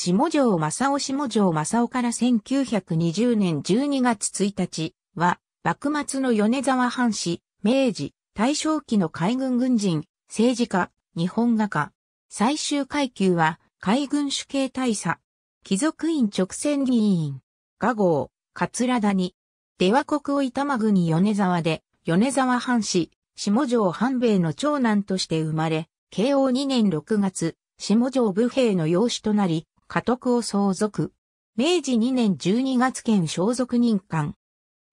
下城正夫下城正夫から1920年12月1日は、幕末の米沢藩士、明治、大正期の海軍軍人、政治家、日本画家。最終階級は、海軍主計大佐。貴族院直線議員。画号、桂谷。出羽国を板間国米沢で、米沢藩士、下城半兵衛の長男として生まれ、慶応2年6月、下城武兵の養子となり、家督を相続。明治2年12月県相続任官。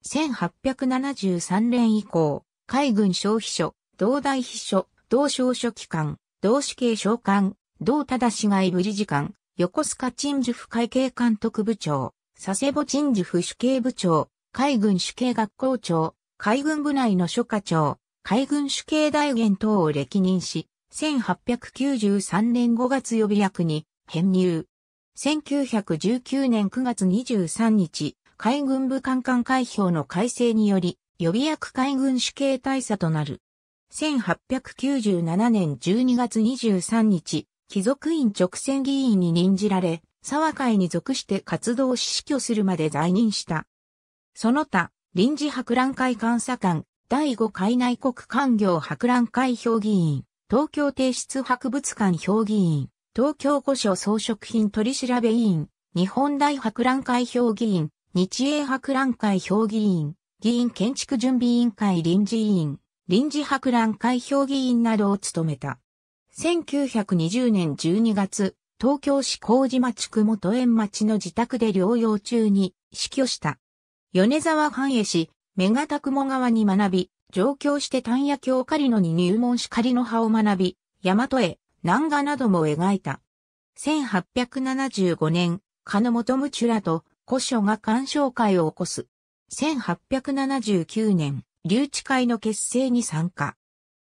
1873年以降、海軍消費所、同大秘書、同小書記官、同死刑召喚、同忠市外部理事官、横須賀鎮守府会計監督部長、佐世保鎮守府主計部長、海軍主計学校長、海軍部内の諸課長、海軍主計大元等を歴任し、1893年5月予備役に編入。1919年9月23日、海軍部官官開票の改正により、予備役海軍主計大佐となる。1897年12月23日、貴族院直選議員に任じられ、沢会に属して活動し死去するまで在任した。その他、臨時博覧会監査官、第5海内国官業博覧会評議員、東京帝室博物館評議員、東京御所装飾品取調べ委員、日本大博覧会評議員、日英博覧会評議員、議員建築準備委員会臨時委員、臨時博覧会評議員などを務めた。1920年12月、東京市麹町区元園町の自宅で療養中に死去した。米沢藩栄市、目がた雲川に学び、上京して丹野教狩野に入門し狩野派を学び、大和へ、漫画なども描いた。1875年、カノモトムチュラと古書が鑑賞会を起こす。1879年、留置会の結成に参加。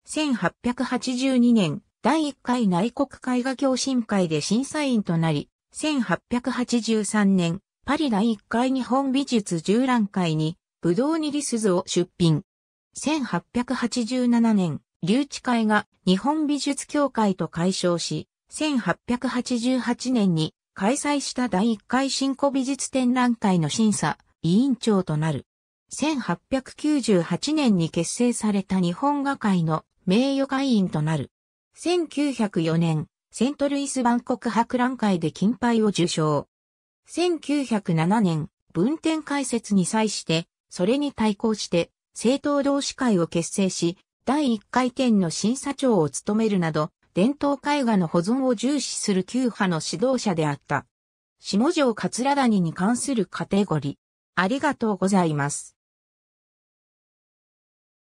1882年、第1回内国絵画共進会で審査員となり、1883年、パリ第1回日本美術縦覧会に、ブドウにリスズを出品。1887年、留置会が日本美術協会と解消し、1888年に開催した第1回新古美術展覧会の審査、委員長となる。1898年に結成された日本画会の名誉会員となる。1904年、セントルイス万国博覧会で金牌を受賞。1907年、文典解説に際して、それに対抗して、政党同士会を結成し、第1回展の審査長を務めるなど、伝統絵画の保存を重視する旧派の指導者であった。下条桂谷に関するカテゴリー。ありがとうございます。